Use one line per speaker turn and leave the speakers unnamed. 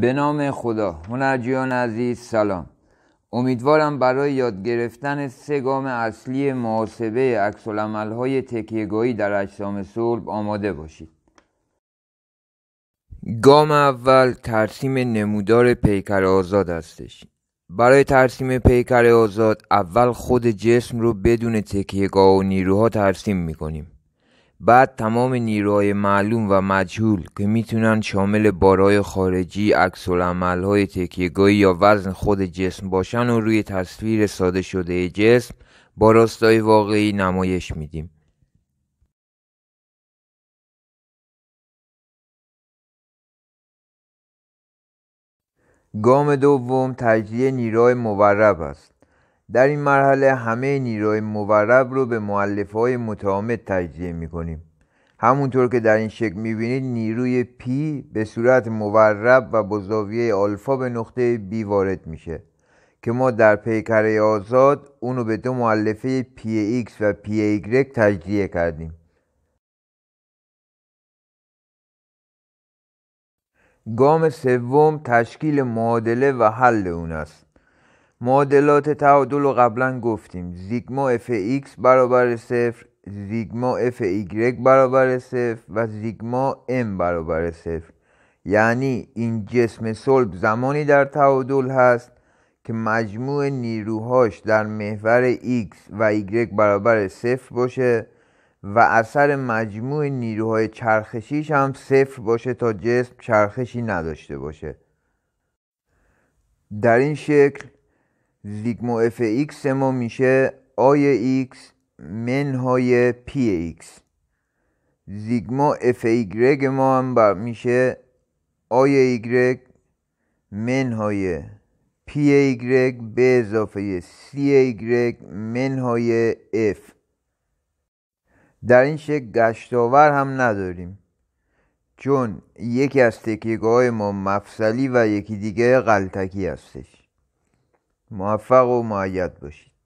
به نام خدا هنرجویان عزیز سلام امیدوارم برای یاد گرفتن سه گام اصلی محاسبه عکس های تکیهگاهی در اجسام صلب آماده باشید گام اول ترسیم نمودار پیکر آزاد هستش برای ترسیم پیکر آزاد اول خود جسم رو بدون تکیهگاه و نیروها ترسیم میکنیم بعد تمام نیروهای معلوم و مجهول که میتونن شامل بارای خارجی، عکس های تکیگاهی یا وزن خود جسم باشن و روی تصویر ساده شده جسم با راستای واقعی نمایش میدیم. گام دوم تجزیه نیروهای مورب است در این مرحله همه نیروی مورب رو به معلف های متعامد تجزیه می کنیم همونطور که در این شکل می بینید نیروی پی به صورت مورب و با زاویه آلفا به نقطه بی وارد میشه که ما در پیکره آزاد اونو به دو معلفه پی ایکس و پی ایگرک تجزیه کردیم گام سوم تشکیل معادله و حل اون است معادلات تعادل رو قبلا گفتیم زیگما اف ایکس برابر صفر زیگما اف ایگرگ برابر صفر و زیگما ام برابر صفر یعنی این جسم صلب زمانی در تعادل هست که مجموع نیروهاش در محور x و y برابر صفر باشه و اثر مجموع نیروهای چرخشیش هم صفر باشه تا جسم چرخشی نداشته باشه در این شکل زیگمو اف ایکس ما میشه آی ایکس منهای پی ایکس زیگما اف ایگرگ ما هم میشه آی ایگرگ منهای پی ایگرگ به اضافه سی ایگرگ منهای اف در این شکل گشتاور هم نداریم چون یکی از تکیگاه ما مفصلی و یکی دیگه غلطکی هستش موفق و معید باشید